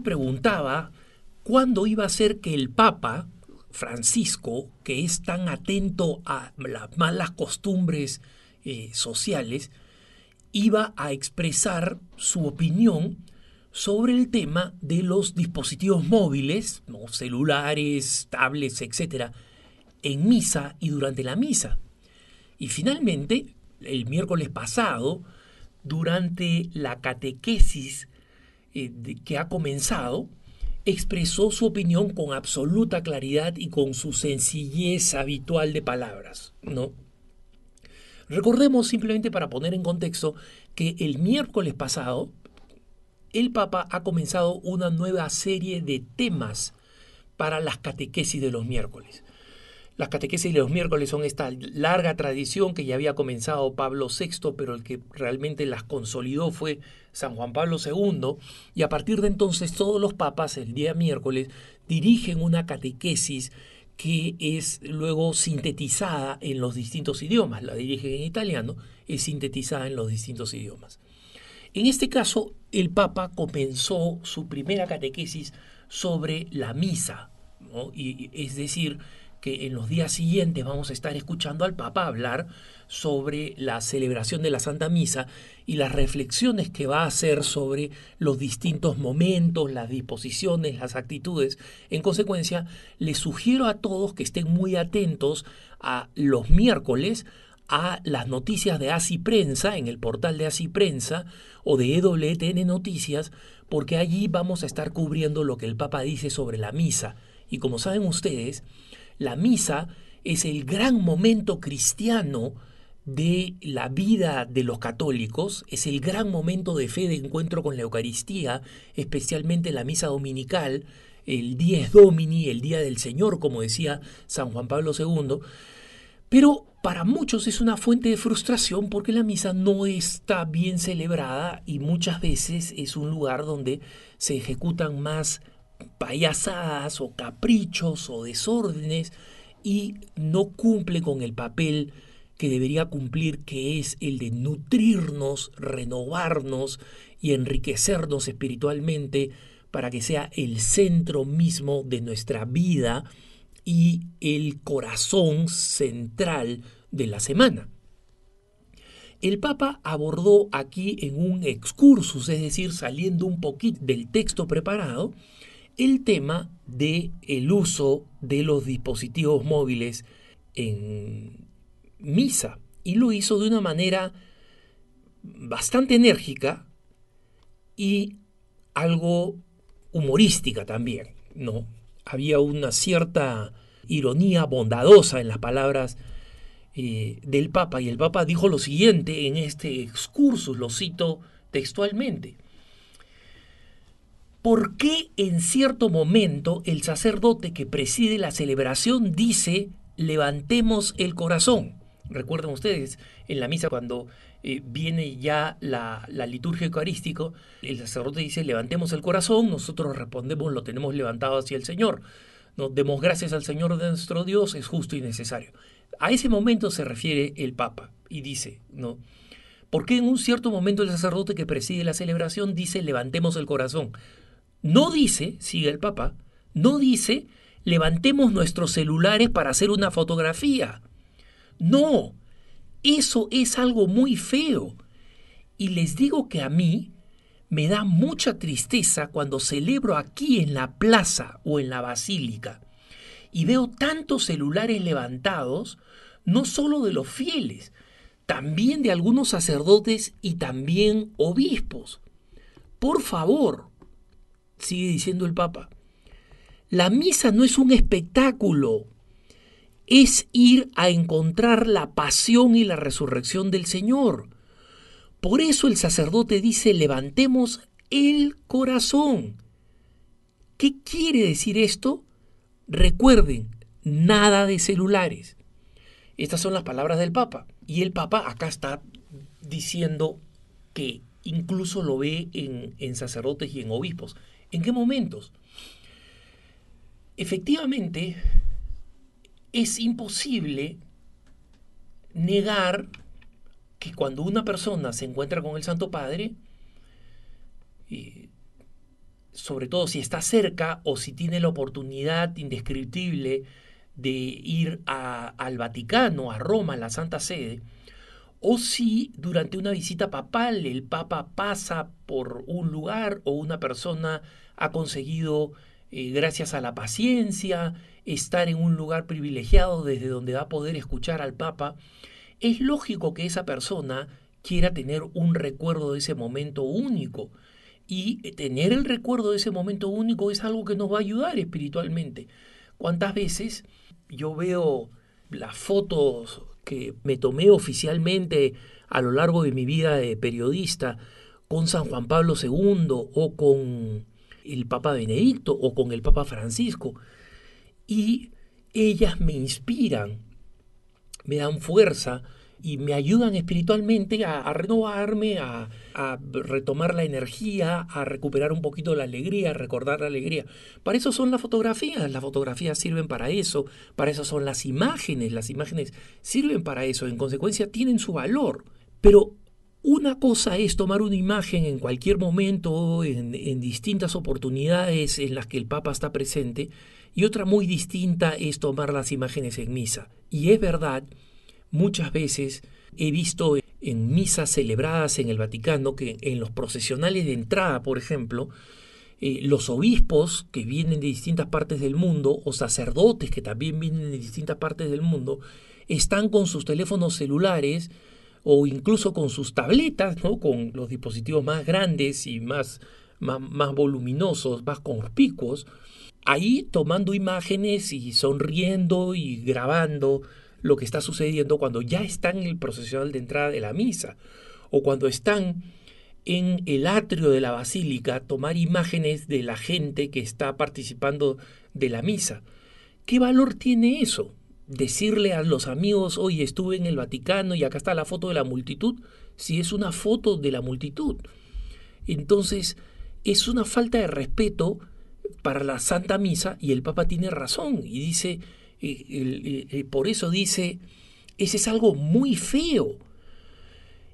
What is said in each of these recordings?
preguntaba cuándo iba a ser que el Papa Francisco, que es tan atento a las malas costumbres eh, sociales, iba a expresar su opinión sobre el tema de los dispositivos móviles, ¿no? celulares, tablets, etc., en misa y durante la misa. Y finalmente, el miércoles pasado, durante la catequesis eh, que ha comenzado, expresó su opinión con absoluta claridad y con su sencillez habitual de palabras, Recordemos simplemente para poner en contexto que el miércoles pasado el Papa ha comenzado una nueva serie de temas para las catequesis de los miércoles. Las catequesis de los miércoles son esta larga tradición que ya había comenzado Pablo VI, pero el que realmente las consolidó fue San Juan Pablo II, y a partir de entonces todos los papas el día miércoles dirigen una catequesis que es luego sintetizada en los distintos idiomas, la dirigen en italiano, es sintetizada en los distintos idiomas. En este caso, el Papa comenzó su primera catequesis sobre la misa, y, es decir, en los días siguientes vamos a estar escuchando al Papa hablar sobre la celebración de la Santa Misa y las reflexiones que va a hacer sobre los distintos momentos, las disposiciones, las actitudes. En consecuencia, les sugiero a todos que estén muy atentos a los miércoles a las noticias de ACI Prensa, en el portal de ASI Prensa o de EWTN Noticias, porque allí vamos a estar cubriendo lo que el Papa dice sobre la misa. Y como saben ustedes, la misa es el gran momento cristiano de la vida de los católicos, es el gran momento de fe de encuentro con la Eucaristía, especialmente la misa dominical, el dies domini, el día del Señor, como decía San Juan Pablo II, pero para muchos es una fuente de frustración porque la misa no está bien celebrada y muchas veces es un lugar donde se ejecutan más payasadas o caprichos o desórdenes y no cumple con el papel que debería cumplir, que es el de nutrirnos, renovarnos y enriquecernos espiritualmente para que sea el centro mismo de nuestra vida y el corazón central de la semana. El Papa abordó aquí en un excursus, es decir, saliendo un poquito del texto preparado, el tema del el uso de los dispositivos móviles en misa y lo hizo de una manera bastante enérgica y algo humorística también, ¿no? Había una cierta ironía bondadosa en las palabras eh, del Papa y el Papa dijo lo siguiente en este excursus, lo cito textualmente. ¿Por qué en cierto momento el sacerdote que preside la celebración dice, levantemos el corazón? Recuerden ustedes, en la misa cuando eh, viene ya la, liturgia eucarística, el sacerdote dice, levantemos el corazón, nosotros respondemos, lo tenemos levantado hacia el Señor. Nos demos gracias al Señor de nuestro Dios, es justo y necesario. A ese momento se refiere el Papa y dice, ¿no? qué en un cierto momento el sacerdote que preside la celebración dice, levantemos el corazón? No dice, sigue el Papa, no dice levantemos nuestros celulares para hacer una fotografía. No, eso es algo muy feo. Y les digo que a mí me da mucha tristeza cuando celebro aquí en la plaza o en la basílica y veo tantos celulares levantados, no solo de los fieles, también de algunos sacerdotes y también obispos. Por favor, sigue diciendo el Papa. La misa no es un espectáculo, es ir a encontrar la pasión y la resurrección del Señor. Por eso el sacerdote dice, levantemos el corazón. ¿Qué quiere decir esto? Recuerden, nada de celulares. Estas son las palabras del Papa. Y el Papa acá está diciendo que incluso lo ve en, en sacerdotes y en obispos. ¿En qué momentos? Efectivamente, es imposible negar que cuando una persona se encuentra con el Santo Padre, eh, sobre todo si está cerca o si tiene la oportunidad indescriptible de ir al Vaticano, a Roma, a la Santa Sede, o si durante una visita papal el Papa pasa por un lugar o una persona ha conseguido, eh, gracias a la paciencia, estar en un lugar privilegiado desde donde va a poder escuchar al Papa, es lógico que esa persona quiera tener un recuerdo de ese momento único. Y eh, tener el recuerdo de ese momento único es algo que nos va a ayudar espiritualmente. ¿Cuántas veces yo veo las fotos que me tomé oficialmente a lo largo de mi vida de periodista con San Juan Pablo II o con el Papa Benedicto o con el Papa Francisco. Y ellas me inspiran, me dan fuerza, y me ayudan espiritualmente a, renovarme, a, retomar la energía, a recuperar un poquito la alegría, a recordar la alegría. Para eso son las fotografías, las fotografías sirven para eso, para eso son las imágenes, las imágenes sirven para eso, en consecuencia tienen su valor, pero... Una cosa es tomar una imagen en cualquier momento, en distintas oportunidades en las que el Papa está presente, y otra muy distinta es tomar las imágenes en misa. Y es verdad Muchas veces he visto en misas celebradas en el Vaticano que en los procesionales de entrada, por ejemplo, eh, los obispos que vienen de distintas partes del mundo o sacerdotes que también vienen de distintas partes del mundo están con sus teléfonos celulares o incluso con sus tabletas, ¿no? con los dispositivos más grandes y más, más, más voluminosos, más conspicuos, ahí tomando imágenes y sonriendo y grabando lo que está sucediendo cuando ya están en el procesional de entrada de la misa o cuando están en el atrio de la basílica tomar imágenes de la gente que está participando de la misa. ¿Qué valor tiene eso? Decirle a los amigos, hoy estuve en el Vaticano y acá está la foto de la multitud, si es una foto de la multitud. Entonces, es una falta de respeto para la Santa Misa y el Papa tiene razón y dice, y, por eso dice, ese es algo muy feo.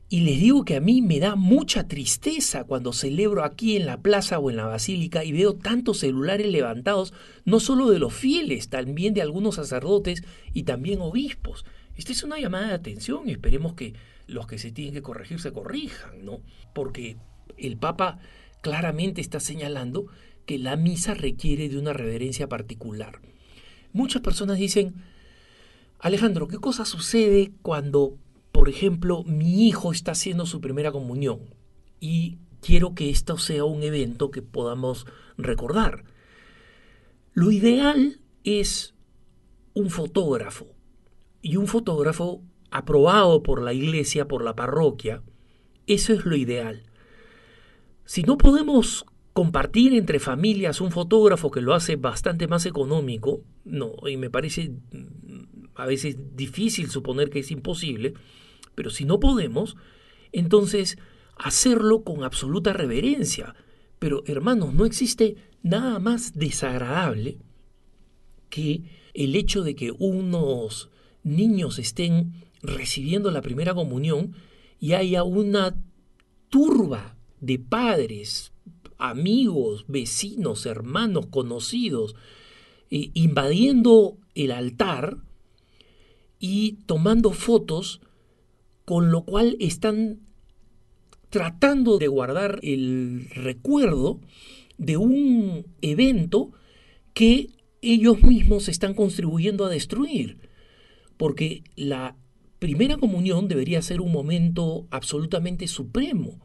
Y les digo que a mí me da mucha tristeza cuando celebro aquí en la plaza o en la basílica y veo tantos celulares levantados, no solo de los fieles, también de algunos sacerdotes y también obispos. Esta es una llamada de atención y esperemos que los que se tienen que corregir se corrijan, ¿no? Porque el Papa claramente está señalando que la misa requiere de una reverencia particular. Muchas personas dicen, Alejandro, ¿qué cosa sucede cuando, por ejemplo, mi hijo está haciendo su primera comunión y quiero que esto sea un evento que podamos recordar? Lo ideal es un fotógrafo y un fotógrafo aprobado por la iglesia, por la parroquia. Eso es lo ideal. Si no podemos compartir entre familias un fotógrafo que lo hace bastante más económico, no, y me parece mm, a veces difícil suponer que es imposible, pero si no podemos, entonces hacerlo con absoluta reverencia. Pero hermanos, no existe nada más desagradable que el hecho de que unos niños estén recibiendo la primera comunión y haya una turba de padres, amigos, vecinos, hermanos, conocidos, eh, invadiendo el altar y tomando fotos, con lo cual están tratando de guardar el recuerdo de un evento que ellos mismos están contribuyendo a destruir, porque la primera comunión debería ser un momento absolutamente supremo,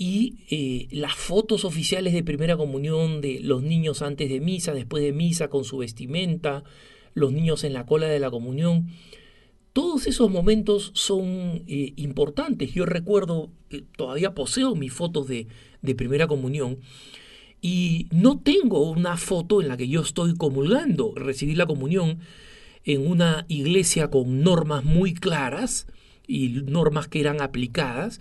y eh, las fotos oficiales de primera comunión de los niños antes de misa, después de misa, con su vestimenta, los niños en la cola de la comunión. Todos esos momentos son eh, importantes. Yo recuerdo, que eh, todavía poseo mis fotos de, de primera comunión y no tengo una foto en la que yo estoy comulgando. Recibí la comunión en una iglesia con normas muy claras y normas que eran aplicadas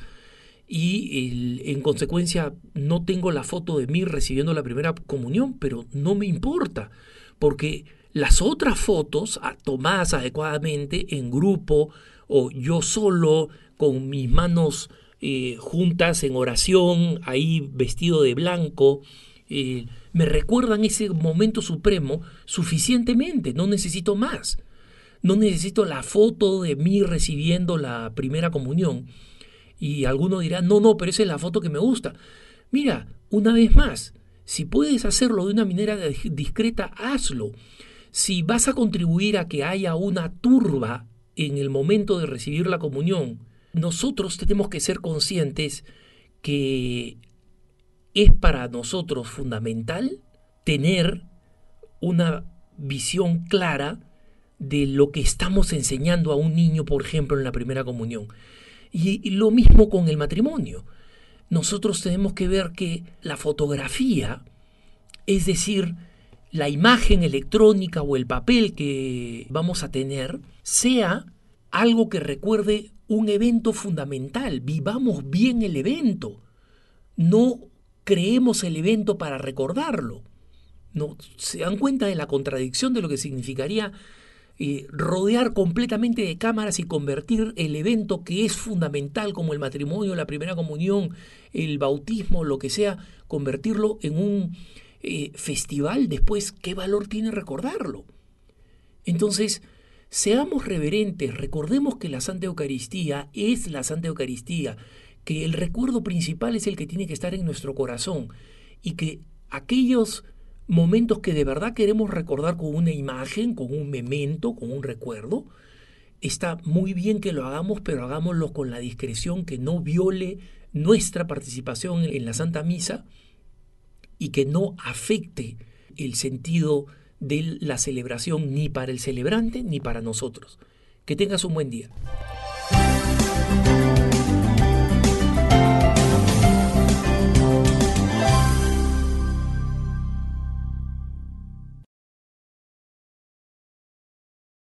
y en consecuencia no tengo la foto de mí recibiendo la primera comunión, pero no me importa, porque las otras fotos ah, tomadas adecuadamente en grupo o yo solo con mis manos eh, juntas en oración, ahí vestido de blanco, eh, me recuerdan ese momento supremo suficientemente, no necesito más. No necesito la foto de mí recibiendo la primera comunión y alguno dirá, no, no, pero esa es la foto que me gusta. Mira, una vez más, si puedes hacerlo de una manera discreta, hazlo. Si vas a contribuir a que haya una turba en el momento de recibir la comunión, nosotros tenemos que ser conscientes que es para nosotros fundamental tener una visión clara de lo que estamos enseñando a un niño, por ejemplo, en la primera comunión. Y, lo mismo con el matrimonio. Nosotros tenemos que ver que la fotografía, es decir, la imagen electrónica o el papel que vamos a tener, sea algo que recuerde un evento fundamental. Vivamos bien el evento. No creemos el evento para recordarlo. ¿No? ¿Se dan cuenta de la contradicción de lo que significaría eh, rodear completamente de cámaras y convertir el evento que es fundamental como el matrimonio, la primera comunión, el bautismo, lo que sea, convertirlo en un eh, festival, después, ¿qué valor tiene recordarlo? Entonces, seamos reverentes, recordemos que la Santa Eucaristía es la Santa Eucaristía, que el recuerdo principal es el que tiene que estar en nuestro corazón y que aquellos momentos que de verdad queremos recordar con una imagen, con un memento, con un recuerdo, está muy bien que lo hagamos, pero hagámoslo con la discreción que no viole nuestra participación en la Santa Misa y que no afecte el sentido de la celebración ni para el celebrante ni para nosotros. Que tengas un buen día.